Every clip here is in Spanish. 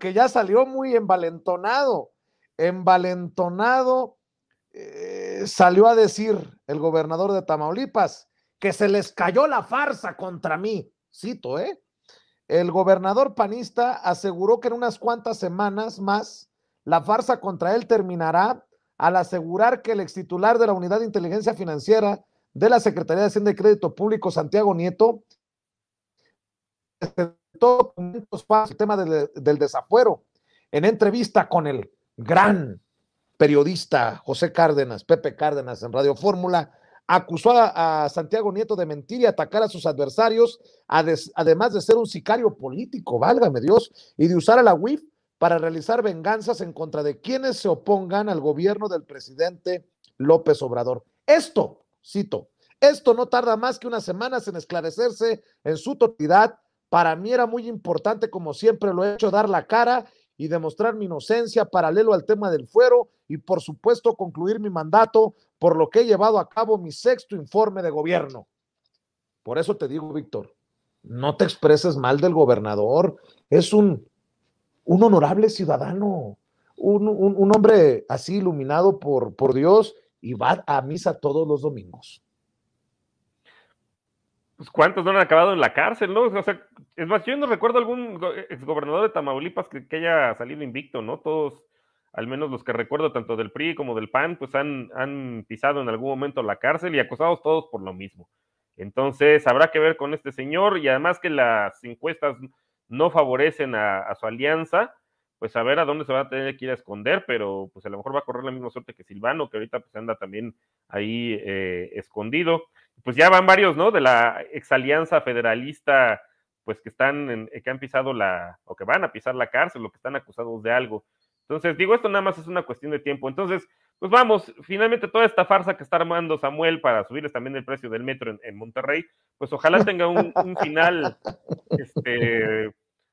que ya salió muy envalentonado, envalentonado, eh, salió a decir el gobernador de Tamaulipas que se les cayó la farsa contra mí. Cito, ¿eh? El gobernador panista aseguró que en unas cuantas semanas más la farsa contra él terminará al asegurar que el ex titular de la Unidad de Inteligencia Financiera de la Secretaría de Hacienda y Crédito Público, Santiago Nieto, todo el tema del, desafuero, en entrevista con el gran periodista José Cárdenas, Pepe Cárdenas en Radio Fórmula, acusó a, Santiago Nieto de mentir y atacar a sus adversarios, además de ser un sicario político, válgame Dios, y de usar a la UIF para realizar venganzas en contra de quienes se opongan al gobierno del presidente López Obrador. Esto, cito, esto no tarda más que unas semanas en esclarecerse en su totalidad para mí era muy importante, como siempre lo he hecho, dar la cara y demostrar mi inocencia paralelo al tema del fuero y por supuesto concluir mi mandato, por lo que he llevado a cabo mi sexto informe de gobierno. Por eso te digo, Víctor, no te expreses mal del gobernador, es un, un honorable ciudadano, un, hombre así iluminado por, por Dios y va a misa todos los domingos pues cuántos no han acabado en la cárcel, ¿no? O sea, es más, yo no recuerdo algún eh, exgobernador de Tamaulipas que, haya salido invicto, ¿no? Todos, al menos los que recuerdo, tanto del PRI como del PAN, pues han, han pisado en algún momento la cárcel y acusados todos por lo mismo. Entonces, habrá que ver con este señor y además que las encuestas no favorecen a, su alianza, pues a ver a dónde se va a tener que ir a esconder, pero pues a lo mejor va a correr la misma suerte que Silvano, que ahorita pues anda también ahí eh, escondido pues ya van varios, ¿no? De la exalianza federalista, pues que están, en, eh, que han pisado la, o que van a pisar la cárcel, o que están acusados de algo. Entonces, digo, esto nada más es una cuestión de tiempo. Entonces, pues vamos, finalmente toda esta farsa que está armando Samuel para subirles también el precio del metro en, Monterrey, pues ojalá tenga un, final este,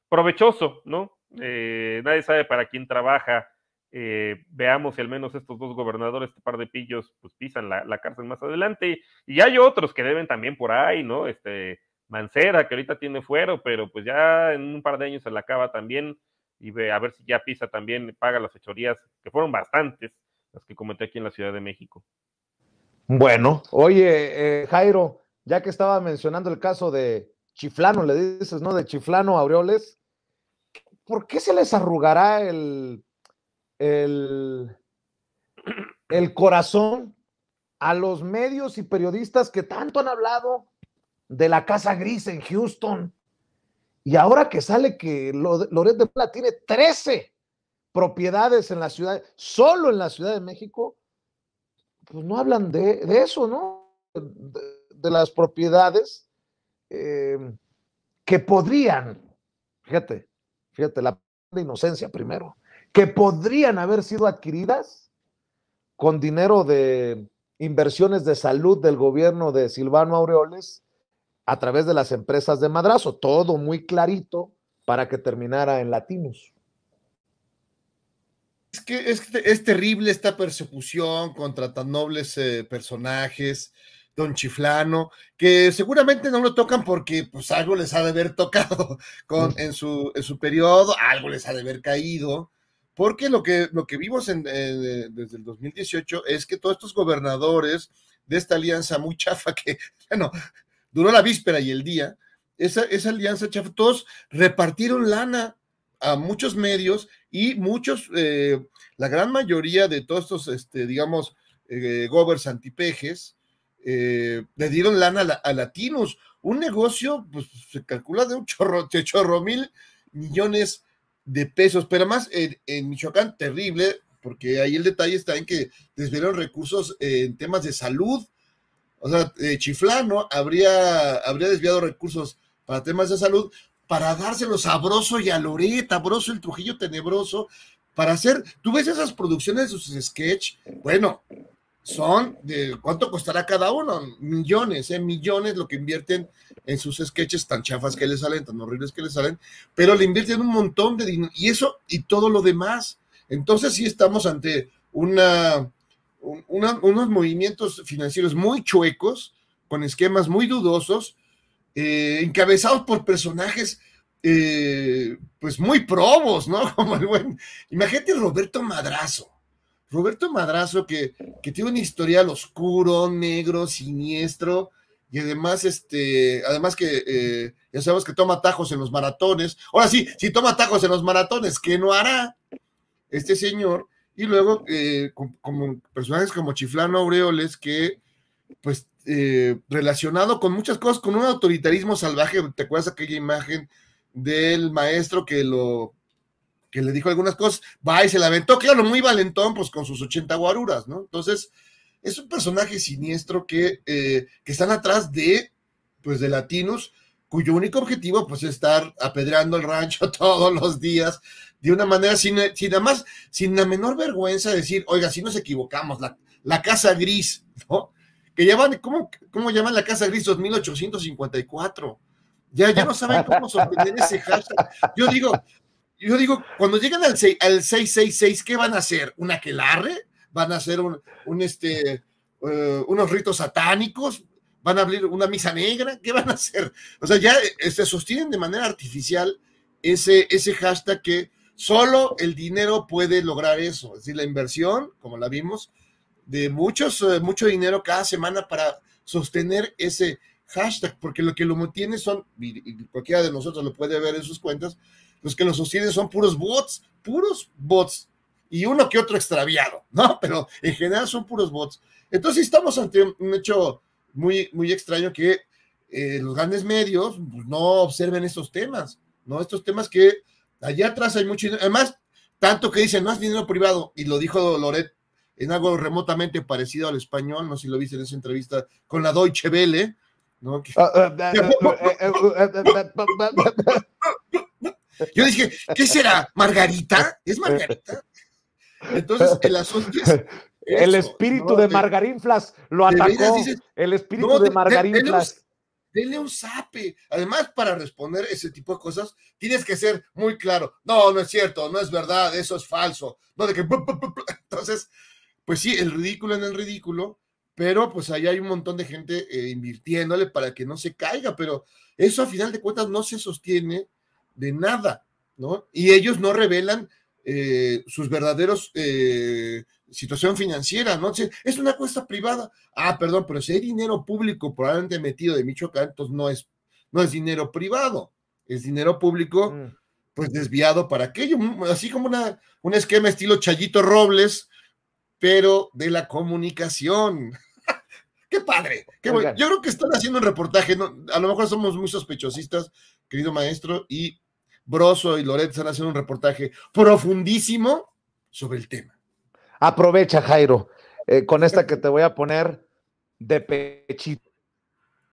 provechoso, ¿no? Eh, nadie sabe para quién trabaja eh, veamos si al menos estos dos gobernadores, este par de pillos, pues pisan la, cárcel más adelante. Y, hay otros que deben también por ahí, ¿no? Este Mancera, que ahorita tiene fuero, pero pues ya en un par de años se la acaba también y ve a ver si ya pisa también, paga las fechorías, que fueron bastantes las que cometió aquí en la Ciudad de México. Bueno, oye, eh, Jairo, ya que estaba mencionando el caso de Chiflano, le dices, ¿no? De Chiflano Aureoles, ¿por qué se les arrugará el el, corazón a los medios y periodistas que tanto han hablado de la Casa Gris en Houston. Y ahora que sale que Loret de Mola tiene 13 propiedades en la ciudad, solo en la Ciudad de México, pues no hablan de, eso, ¿no? De, las propiedades eh, que podrían, fíjate, fíjate, la inocencia primero, que podrían haber sido adquiridas con dinero de inversiones de salud del gobierno de Silvano Aureoles a través de las empresas de madrazo, todo muy clarito para que terminara en latinos. Es que es, terrible esta persecución contra tan nobles eh, personajes, don Chiflano, que seguramente no lo tocan porque pues algo les ha de haber tocado con, mm. en, su, en su periodo, algo les ha de haber caído, porque lo que, lo que vimos eh, desde el 2018 es que todos estos gobernadores de esta alianza muy chafa que, bueno, duró la víspera y el día, esa, alianza chafa, todos repartieron lana a muchos medios y muchos, eh, la gran mayoría de todos estos, este, digamos, eh, gobers antipejes, eh, le dieron lana a, Latinos. Un negocio, pues se calcula de un chorro, de chorro mil millones de pesos, pero más en, Michoacán, terrible, porque ahí el detalle está en que desviaron recursos en temas de salud. O sea, eh, Chiflano habría, habría desviado recursos para temas de salud para dárselo sabroso y a Loreta, sabroso el Trujillo tenebroso, para hacer, tú ves esas producciones de sus sketch, bueno, son de cuánto costará cada uno, millones, ¿eh? millones lo que invierten en sus sketches tan chafas que les salen, tan horribles que les salen, pero le invierten un montón de dinero y eso y todo lo demás. Entonces sí estamos ante una, unos movimientos financieros muy chuecos, con esquemas muy dudosos, eh, encabezados por personajes eh, pues muy probos, ¿no? imagínate Roberto Madrazo Roberto Madrazo, que, tiene un historial oscuro, negro, siniestro, y además, este, además que eh, ya sabemos que toma tajos en los maratones. Ahora sí, si toma tajos en los maratones, ¿qué no hará este señor? Y luego, eh, como, personajes como Chiflano Aureoles, que, pues, eh, relacionado con muchas cosas, con un autoritarismo salvaje. ¿Te acuerdas aquella imagen del maestro que lo le dijo algunas cosas, va y se la aventó, claro, muy valentón, pues con sus 80 guaruras, ¿no? Entonces, es un personaje siniestro que, eh, que están atrás de, pues, de latinos, cuyo único objetivo, pues, es estar apedreando el rancho todos los días, de una manera sin, nada más, sin la menor vergüenza de decir, oiga, si nos equivocamos, la, la casa gris, ¿no? Que llaman, ¿cómo, ¿cómo llaman la casa gris 2854? Ya, ya no saben cómo sorprender ese hashtag. Yo digo, yo digo, cuando llegan al, 6, 666, ¿qué van a hacer? ¿Una aquelarre? ¿Van a hacer un, un este, eh, unos ritos satánicos? ¿Van a abrir una misa negra? ¿Qué van a hacer? O sea, ya eh, se sostienen de manera artificial ese, ese hashtag que solo el dinero puede lograr eso. Es decir, la inversión, como la vimos, de muchos, eh, mucho dinero cada semana para sostener ese hashtag, porque lo que lo mantiene son, y cualquiera de nosotros lo puede ver en sus cuentas, los que los sostienen son puros bots, puros bots, y uno que otro extraviado, ¿no? Pero en general son puros bots. Entonces estamos ante un hecho muy, muy extraño que los grandes medios no observen estos temas, ¿no? Estos temas que allá atrás hay mucho dinero. Además, tanto que dicen, no es dinero privado, y lo dijo Loret en algo remotamente parecido al español, no sé si lo viste en esa entrevista con la Deutsche Welle, ¿no? Yo dije, ¿qué será? ¿Margarita? ¿Es Margarita? Entonces, el asunto es. el espíritu de Margarín Flas lo atacó. el espíritu de Margarín de, Denle un sape. Además, para responder ese tipo de cosas, tienes que ser muy claro. No, no es cierto, no es verdad, eso es falso. No, de que. Entonces, pues sí, el ridículo en el ridículo, pero pues ahí hay un montón de gente eh, invirtiéndole para que no se caiga, pero eso a final de cuentas no se sostiene de nada, ¿no? Y ellos no revelan eh, sus verdaderos eh, situación financiera, ¿no? Es una cuesta privada. Ah, perdón, pero si hay dinero público probablemente metido de Michoacán, entonces no es, no es dinero privado, es dinero público, mm. pues desviado para aquello, mm, así como una, un esquema estilo Chayito Robles, pero de la comunicación. qué padre, qué Yo creo que están haciendo un reportaje, ¿no? a lo mejor somos muy sospechosistas, querido maestro, y Broso y van a hacer un reportaje profundísimo sobre el tema. Aprovecha, Jairo, eh, con esta que te voy a poner de pechito.